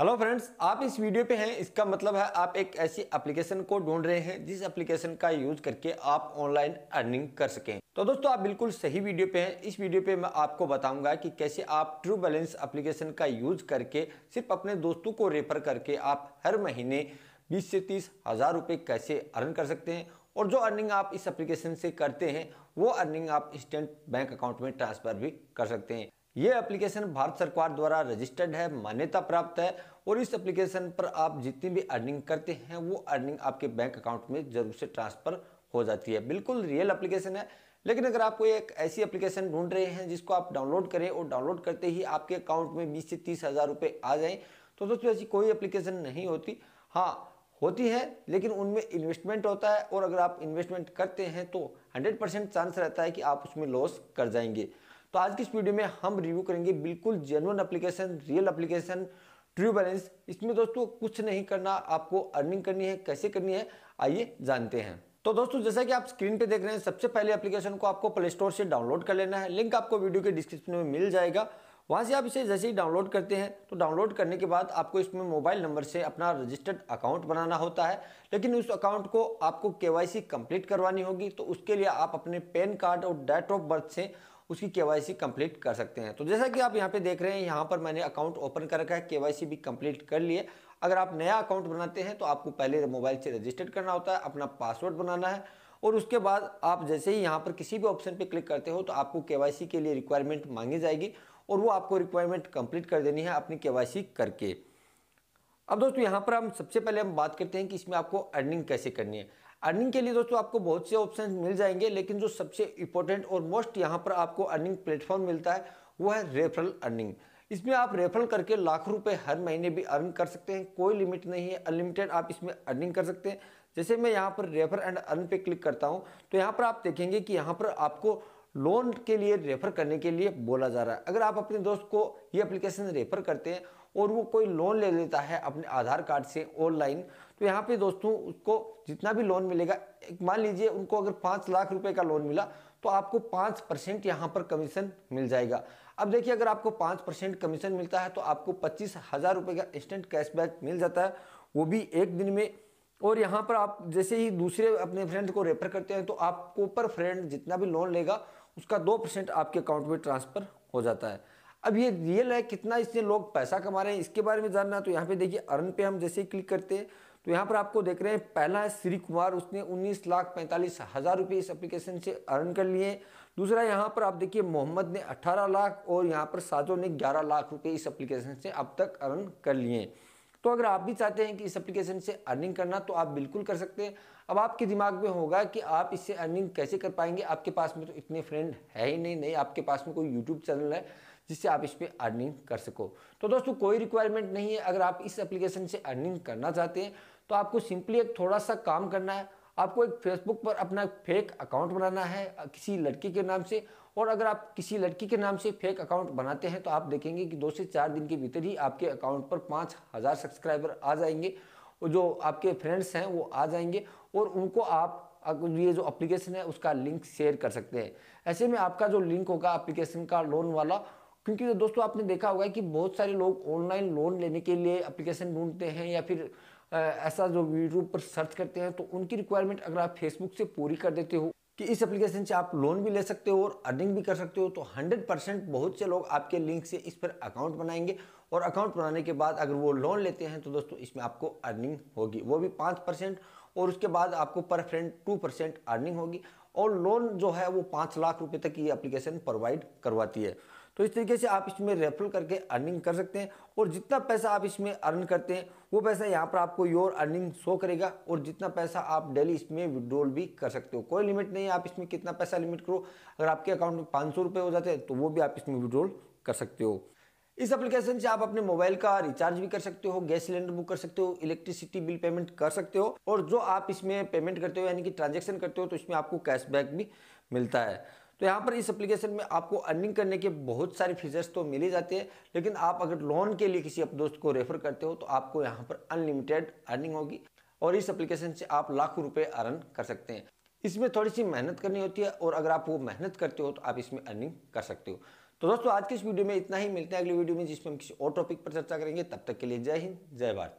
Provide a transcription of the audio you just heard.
hello friends आप इस video पे हैं इसका मतलब है आप एक ऐसी एप्लीकेशन को ढूंढ रहे हैं जिस एप्लीकेशन का यूज करके आप ऑनलाइन अर्निंग कर सकें तो दोस्तों आप बिल्कुल सही वीडियो पे हैं इस वीडियो पे मैं आपको बताऊंगा कि कैसे आप ट्रू बैलेंस एप्लीकेशन का यूज करके सिर्फ अपने दोस्तों को रेफर करके आप हर महीने बीस से तीस हज़ार रुपये कैसे अर्न कर सकते हैं और जो अर्निंग आप इस एप्लीकेशन से करते हैं वो अर्निंग आप इंस्टेंट बैंक अकाउंट में ट्रांसफर भी कर सकते हैं ये एप्लीकेशन भारत सरकार द्वारा रजिस्टर्ड है मान्यता प्राप्त है और इस एप्लीकेशन पर आप जितनी भी अर्निंग करते हैं वो अर्निंग आपके बैंक अकाउंट में जरूर से ट्रांसफर हो जाती है बिल्कुल रियल एप्लीकेशन है लेकिन अगर आप कोई एक ऐसी एप्लीकेशन ढूंढ रहे हैं जिसको आप डाउनलोड करें और डाउनलोड करते ही आपके अकाउंट में बीस से तीस हज़ार रुपये आ जाए तो दोस्तों ऐसी कोई एप्लीकेशन नहीं होती हाँ होती है लेकिन उनमें इन्वेस्टमेंट होता है और अगर आप इन्वेस्टमेंट करते हैं तो 100 परसेंट चांस रहता है कि आप उसमें लॉस कर जाएंगे तो आज की इस वीडियो में हम रिव्यू करेंगे बिल्कुल genuine application real application True Balance इसमें दोस्तों कुछ नहीं करना आपको अर्निंग करनी है कैसे करनी है आइए जानते हैं तो दोस्तों जैसा कि आप स्क्रीन पे देख रहे हैं सबसे पहले एप्लीकेशन को आपको प्ले स्टोर से डाउनलोड कर लेना है लिंक आपको वीडियो के डिस्क्रिप्शन में मिल जाएगा वहाँ से आप इसे जैसे ही डाउनलोड करते हैं तो डाउनलोड करने के बाद आपको इसमें मोबाइल नंबर से अपना रजिस्टर्ड अकाउंट बनाना होता है लेकिन उस अकाउंट को आपको केवाईसी कंप्लीट करवानी होगी तो उसके लिए आप अपने पैन कार्ड और डेट ऑफ बर्थ से उसकी के कम्प्लीट कर सकते हैं तो जैसा कि आप यहाँ पे देख रहे हैं यहाँ पर मैंने अकाउंट ओपन कर रखा है के भी कंप्लीट कर लिए अगर आप नया अकाउंट बनाते हैं तो आपको पहले मोबाइल से रजिस्टर्ड करना होता है अपना पासवर्ड बनाना है और उसके बाद आप जैसे ही यहाँ पर किसी भी ऑप्शन पे क्लिक करते हो तो आपको के के लिए रिक्वायरमेंट मांगी जाएगी और वो आपको रिक्वायरमेंट कंप्लीट कर देनी है अपनी के करके अब दोस्तों यहाँ पर हम सबसे पहले हम बात करते हैं कि इसमें आपको अर्निंग कैसे करनी है अर्निंग के लिए दोस्तों आपको बहुत से ऑप्शन मिल जाएंगे लेकिन जो सबसे इंपॉर्टेंट और मोस्ट यहाँ पर आपको अर्निंग प्लेटफॉर्म मिलता है वो है रेफरल अर्निंग इसमें आप रेफरल करके लाख रुपए हर महीने भी अर्न कर सकते हैं कोई लिमिट नहीं है अनलिमिटेड आप इसमें अर्निंग कर सकते हैं जैसे मैं यहाँ पर रेफर एंड अर्न पे क्लिक करता हूँ तो यहाँ पर आप देखेंगे कि यहाँ पर आपको लोन के लिए रेफ़र करने के लिए बोला जा रहा है अगर आप अपने दोस्त को ये एप्लीकेशन रेफ़र करते हैं और वो कोई लोन ले लेता है अपने आधार कार्ड से ऑनलाइन तो यहाँ पे दोस्तों उसको जितना भी लोन मिलेगा एक मान लीजिए उनको अगर पाँच लाख रुपए का लोन मिला तो आपको पाँच परसेंट यहाँ पर कमीशन मिल जाएगा अब देखिए अगर आपको पाँच परसेंट कमीशन मिलता है तो आपको पच्चीस हज़ार रुपये का इंस्टेंट कैशबैक मिल जाता है वो भी एक दिन में और यहाँ पर आप जैसे ही दूसरे अपने फ्रेंड को रेफर करते हैं तो आपको पर फ्रेंड जितना भी लोन लेगा उसका दो परसेंट आपके अकाउंट में ट्रांसफ़र हो जाता है अब ये रियल है कितना इससे लोग पैसा कमा रहे हैं इसके बारे में जानना है तो यहाँ पे देखिए अर्न पे हम जैसे ही क्लिक करते हैं तो यहाँ पर आपको देख रहे हैं पहला है श्री कुमार उसने उन्नीस लाख पैंतालीस हज़ार रुपये इस एप्लीकेशन से अर्न कर लिए दूसरा यहाँ पर आप देखिए मोहम्मद ने अट्ठारह लाख और यहाँ पर साजो ने ग्यारह लाख रुपये इस एप्लीकेशन से अब तक अर्न कर लिए तो अगर आप भी चाहते हैं कि इस एप्लीकेशन से अर्निंग करना तो आप बिल्कुल कर सकते हैं अब आपके दिमाग में होगा कि आप इससे अर्निंग कैसे कर पाएंगे आपके पास में तो इतने फ्रेंड है ही नहीं नहीं आपके पास में कोई यूट्यूब चैनल है जिससे आप इस पर अर्निंग कर सको तो दोस्तों कोई रिक्वायरमेंट नहीं है अगर आप इस एप्लीकेशन से अर्निंग करना चाहते हैं तो आपको सिंपली एक थोड़ा सा काम करना है आपको एक फेसबुक पर अपना फेक अकाउंट बनाना है किसी लड़की के नाम से और अगर आप किसी लड़की के नाम से फेक अकाउंट बनाते हैं तो आप देखेंगे कि दो से चार दिन के भीतर ही आपके अकाउंट पर पाँच हज़ार सब्सक्राइबर आ जाएंगे और जो आपके फ्रेंड्स हैं वो आ जाएंगे और उनको आप ये जो एप्लीकेशन है उसका लिंक शेयर कर सकते हैं ऐसे में आपका जो लिंक होगा एप्लीकेशन का लोन वाला क्योंकि तो दोस्तों आपने देखा होगा कि बहुत सारे लोग ऑनलाइन लोन लेने के लिए अप्लीकेशन ढूंढते हैं या फिर ऐसा जो यूट्यूब पर सर्च करते हैं तो उनकी रिक्वायरमेंट अगर आप फेसबुक से पूरी कर देते हो कि इस एप्लीकेशन से आप लोन भी ले सकते हो और अर्निंग भी कर सकते हो तो 100 परसेंट बहुत से लोग आपके लिंक से इस पर अकाउंट बनाएंगे और अकाउंट बनाने के बाद अगर वो लोन लेते हैं तो दोस्तों इसमें आपको अर्निंग होगी वो भी पाँच परसेंट और उसके बाद आपको पर फ्रेंड टू परसेंट अर्निंग होगी और लोन जो है वो पाँच लाख रुपये तक ये अप्लीकेशन प्रोवाइड करवाती है तो इस तरीके से आप इसमें रेफरल करके अर्निंग कर सकते हैं और जितना पैसा आप इसमें अर्न करते हैं वो पैसा यहाँ पर आपको योर अर्निंग शो करेगा और जितना पैसा आप डेली इसमें विड्रॉल भी कर सकते हो कोई लिमिट नहीं है आप इसमें कितना पैसा लिमिट करो अगर आपके अकाउंट में पाँच हो जाते हैं तो वो भी आप इसमें विड्रॉल कर सकते हो इस एप्लीकेशन से आप अपने मोबाइल का रिचार्ज भी कर सकते हो गैस सिलेंडर बुक कर सकते हो इलेक्ट्रिसिटी बिल पेमेंट कर सकते हो और जो आप इसमें पेमेंट करते हो यानी कि ट्रांजेक्शन करते हो तो इसमें आपको कैशबैक भी मिलता है तो यहाँ पर इस एप्लीकेशन में आपको अर्निंग करने के बहुत सारे फीचर्स तो मिले जाते हैं लेकिन आप अगर लोन के लिए किसी दोस्त को रेफर करते हो तो आपको यहाँ पर अनलिमिटेड अर्निंग होगी और इस एप्लीकेशन से आप लाखों रुपए अर्न कर सकते हैं इसमें थोड़ी सी मेहनत करनी होती है और अगर आप वो मेहनत करते हो तो आप इसमें अर्निंग कर सकते हो तो दोस्तों आज की इस वीडियो में इतना ही मिलते हैं अगली वीडियो में जिसमें हम किसी और टॉपिक पर चर्चा करेंगे तब तक के लिए जय हिंद जय भारत